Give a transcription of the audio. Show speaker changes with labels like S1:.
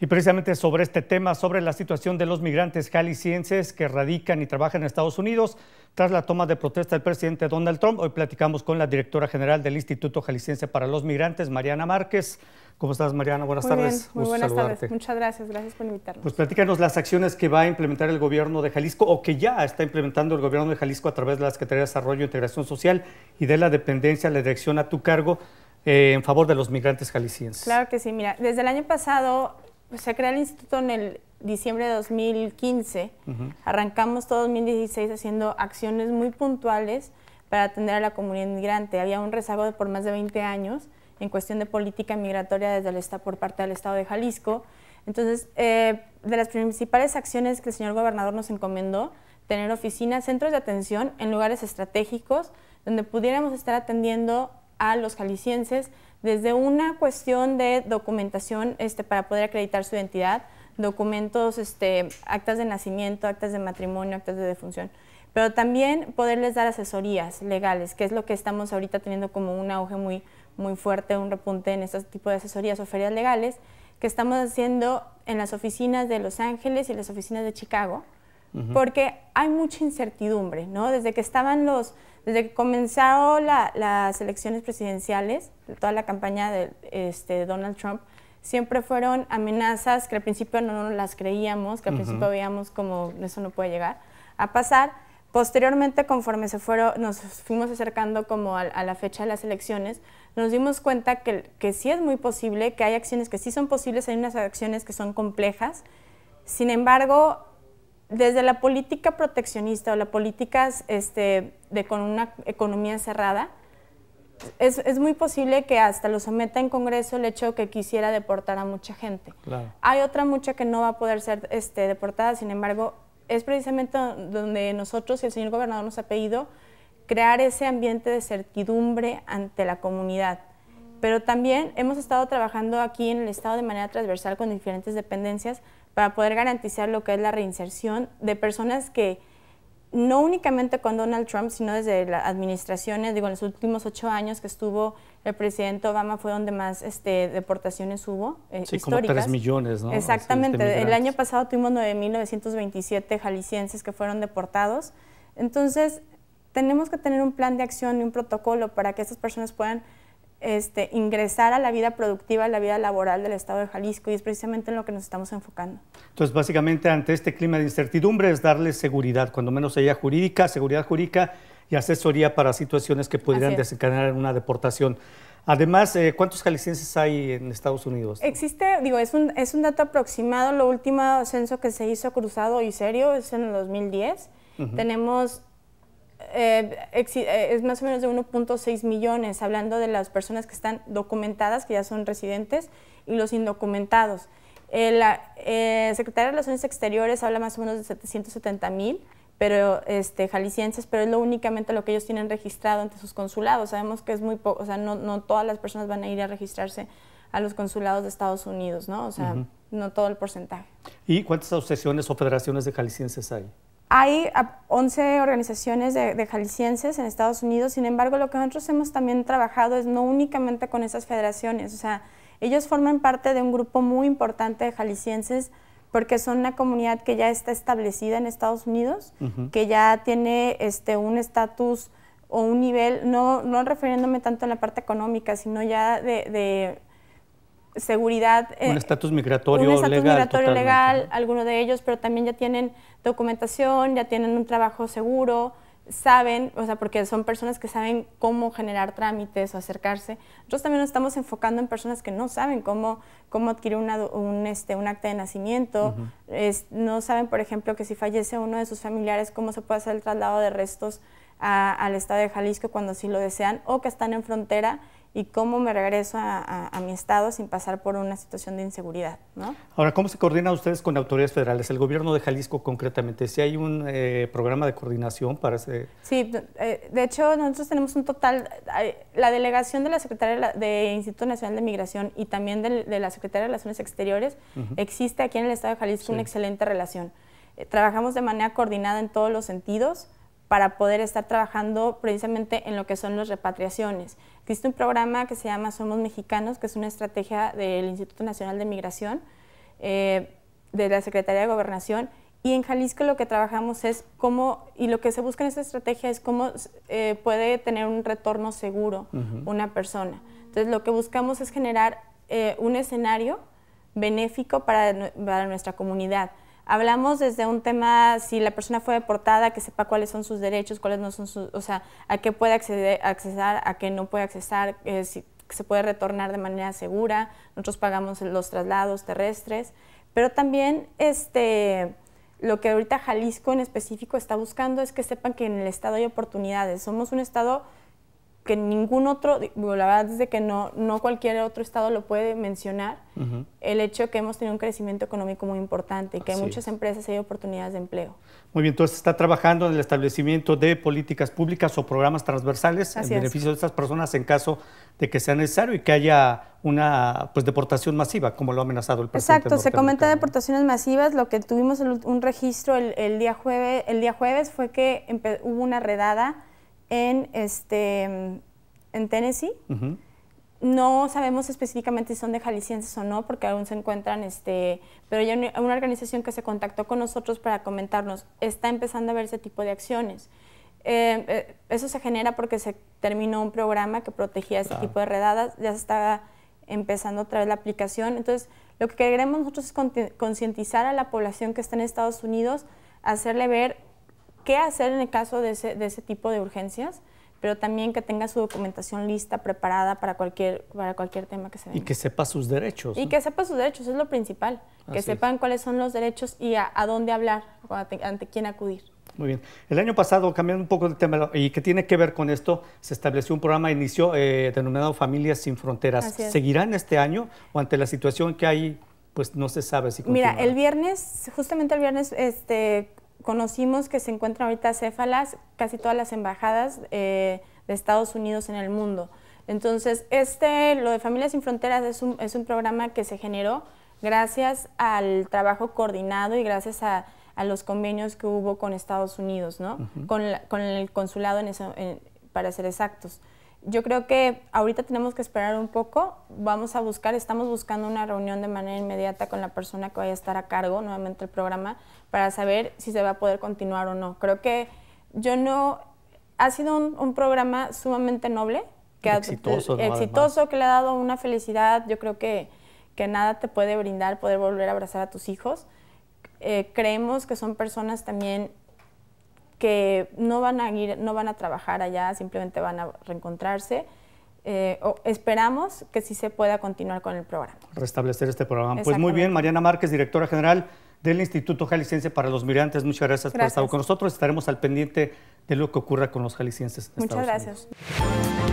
S1: Y precisamente sobre este tema, sobre la situación de los migrantes jaliscienses que radican y trabajan en Estados Unidos, tras la toma de protesta del presidente Donald Trump, hoy platicamos con la directora general del Instituto Jalisciense para los Migrantes, Mariana Márquez. ¿Cómo estás, Mariana? Buenas tardes. muy buenas tardes.
S2: Muchas gracias. Gracias por invitarnos.
S1: Pues platícanos las acciones que va a implementar el gobierno de Jalisco o que ya está implementando el gobierno de Jalisco a través de la Secretaría de Desarrollo e Integración Social y de la dependencia, la dirección a tu cargo eh, en favor de los migrantes jaliscienses.
S2: Claro que sí. Mira, desde el año pasado pues, se creó el instituto en el diciembre de 2015. Arrancamos todo 2016 haciendo acciones muy puntuales para atender a la comunidad inmigrante. Había un rezago de por más de 20 años en cuestión de política migratoria desde el por parte del Estado de Jalisco. Entonces, eh, de las principales acciones que el señor gobernador nos encomendó, tener oficinas, centros de atención en lugares estratégicos donde pudiéramos estar atendiendo a los jaliscienses desde una cuestión de documentación este, para poder acreditar su identidad, documentos, este, actas de nacimiento, actas de matrimonio, actas de defunción, pero también poderles dar asesorías legales, que es lo que estamos ahorita teniendo como un auge muy, muy fuerte, un repunte en este tipo de asesorías o ferias legales, que estamos haciendo en las oficinas de Los Ángeles y las oficinas de Chicago, porque hay mucha incertidumbre, ¿no? Desde que estaban los desde que comenzaron las elecciones presidenciales, toda la campaña de este, Donald Trump, siempre fueron amenazas que al principio no las creíamos, que al principio veíamos como eso no puede llegar a pasar. Posteriormente, conforme se fueron, nos fuimos acercando como a, a la fecha de las elecciones, nos dimos cuenta que, que, sí es muy posible, que hay acciones que sí son posibles, hay unas acciones que son complejas. Sin embargo, desde la política proteccionista o la política este, de, con una economía cerrada, es, muy posible que hasta lo someta en Congreso el hecho de que quisiera deportar a mucha gente. Hay otra mucha que no va a poder ser este, deportada, sin embargo, es precisamente donde nosotros y el señor gobernador nos ha pedido crear ese ambiente de certidumbre ante la comunidad pero también hemos estado trabajando aquí en el Estado de manera transversal con diferentes dependencias para poder garantizar lo que es la reinserción de personas que no únicamente con Donald Trump, sino desde las administraciones, digo, en los últimos ocho años que estuvo el presidente Obama fue donde más este, deportaciones hubo. Eh, sí, como tres millones, ¿no? Exactamente. Este, el año pasado tuvimos 9.927 jaliscienses que fueron deportados. Entonces, tenemos que tener un plan de acción y un protocolo para que estas personas puedan este, ingresar a la vida productiva, a la vida laboral del Estado de Jalisco y es precisamente en lo que nos estamos enfocando.
S1: Entonces, básicamente ante este clima de incertidumbre es darle seguridad, cuando menos ella jurídica, seguridad jurídica y asesoría para situaciones que pudieran desencadenar una deportación. Además, eh, ¿cuántos jaliscienses hay en Estados Unidos?
S2: Existe, digo, es un, es un dato aproximado, lo último censo que se hizo cruzado y serio es en el 2010. Tenemos eh, eh, es más o menos de 1.6 millones, hablando de las personas que están documentadas, que ya son residentes, y los indocumentados. Eh, la eh, Secretaría de Relaciones Exteriores habla más o menos de 770 mil pero, este, jaliscienses, pero es lo únicamente lo que ellos tienen registrado ante sus consulados. Sabemos que es muy poco, o sea, no, no todas las personas van a ir a registrarse a los consulados de Estados Unidos, ¿no? O sea, no todo el porcentaje.
S1: ¿Y cuántas asociaciones o federaciones de jaliscienses hay?
S2: Hay 11 organizaciones de, jaliscienses en Estados Unidos, sin embargo, lo que nosotros hemos también trabajado es no únicamente con esas federaciones, o sea, ellos forman parte de un grupo muy importante de jaliscienses porque son una comunidad que ya está establecida en Estados Unidos, que ya tiene este, un estatus o un nivel, no, no refiriéndome tanto en la parte económica, sino ya de seguridad. Eh, un estatus
S1: migratorio legal.
S2: algunos de ellos, pero también ya tienen documentación, ya tienen un trabajo seguro, saben, o sea, porque son personas que saben cómo generar trámites o acercarse. Nosotros también nos estamos enfocando en personas que no saben cómo, cómo adquirir un, este, un acta de nacimiento, no saben, por ejemplo, que si fallece uno de sus familiares, cómo se puede hacer el traslado de restos al estado de Jalisco cuando así lo desean, o que están en frontera y cómo me regreso a, mi estado sin pasar por una situación de inseguridad. ¿no?
S1: Ahora, ¿cómo se coordina ustedes con autoridades federales? El gobierno de Jalisco concretamente, si hay un eh, programa de coordinación para ese...
S2: Sí, de eh, hecho nosotros tenemos un total, la delegación de la Secretaría de Instituto Nacional de Migración y también de, la Secretaría de Relaciones Exteriores, existe aquí en el estado de Jalisco una excelente relación. Eh, trabajamos de manera coordinada en todos los sentidos para poder estar trabajando precisamente en lo que son las repatriaciones. Existe un programa que se llama Somos Mexicanos, que es una estrategia del Instituto Nacional de Migración, eh, de la Secretaría de Gobernación, y en Jalisco lo que trabajamos es cómo, y lo que se busca en esta estrategia es cómo eh, puede tener un retorno seguro una persona. Entonces lo que buscamos es generar eh, un escenario benéfico para nuestra comunidad, hablamos desde un tema, si la persona fue deportada, que sepa cuáles son sus derechos, cuáles son o sea, a qué puede acceder, accesar, a qué no puede accesar, eh, si se puede retornar de manera segura, nosotros pagamos los traslados terrestres, pero también este, lo que ahorita Jalisco en específico está buscando es que sepan que en el estado hay oportunidades, somos un estado que ningún otro, la verdad es que no, no cualquier otro estado lo puede mencionar, el hecho que hemos tenido un crecimiento económico muy importante y que hay muchas empresas y hay oportunidades de empleo.
S1: Muy bien, entonces está trabajando en el establecimiento de políticas públicas o programas transversales en beneficio de estas personas en caso de que sea necesario y que haya una pues, deportación masiva, como lo ha amenazado el presidente. Exacto, se comenta
S2: deportaciones masivas, lo que tuvimos un registro el, el día, jueves, el día jueves fue que hubo una redada en, este, en Tennessee. No sabemos específicamente si son de jaliscienses o no, porque aún se encuentran, este, pero ya una organización que se contactó con nosotros para comentarnos, está empezando a ver ese tipo de acciones. Eh, eh, eso se genera porque se terminó un programa que protegía ese tipo de redadas, ya se está empezando otra vez la aplicación. Entonces, lo que queremos nosotros es concientizar a la población que está en Estados Unidos, hacerle ver qué hacer en el caso de ese, de ese tipo de urgencias, pero también que tenga su documentación lista, preparada para cualquier, para cualquier tema que se venga. Y
S1: que sepa sus derechos. Y que
S2: sepa sus derechos, es lo principal. que sepan cuáles son los derechos y a, dónde hablar, ante, quién acudir.
S1: Muy bien. El año pasado, cambiando un poco de tema y que tiene que ver con esto, se estableció un programa de inicio eh, denominado Familias sin Fronteras. ¿Seguirán este año o ante la situación que hay, pues no se sabe si Mira, el
S2: viernes, justamente el viernes, este, conocimos que se encuentran ahorita céfalas casi todas las embajadas eh, de Estados Unidos en el mundo. Entonces, este, lo de Familias sin Fronteras es un, es un programa que se generó gracias al trabajo coordinado y gracias a, a los convenios que hubo con Estados Unidos, ¿no? con, con, el consulado en para ser exactos yo creo que ahorita tenemos que esperar un poco, vamos a buscar, estamos buscando una reunión de manera inmediata con la persona que vaya a estar a cargo nuevamente el programa para saber si se va a poder continuar o no. Creo que yo no, ha sido un, programa sumamente noble, que exitoso, ha, exitoso que le ha dado una felicidad, yo creo que, que nada te puede brindar poder volver a abrazar a tus hijos. Eh, creemos que son personas también que no van a ir, no van a trabajar allá, simplemente van a reencontrarse. Eh, esperamos que sí se pueda continuar con el programa.
S1: Restablecer este programa. Pues muy bien, Mariana Márquez, directora general del Instituto Jalisciense para los Migrantes. Muchas gracias, por estar con nosotros. Estaremos al pendiente de lo que ocurra con los jaliscienses. Muchas gracias.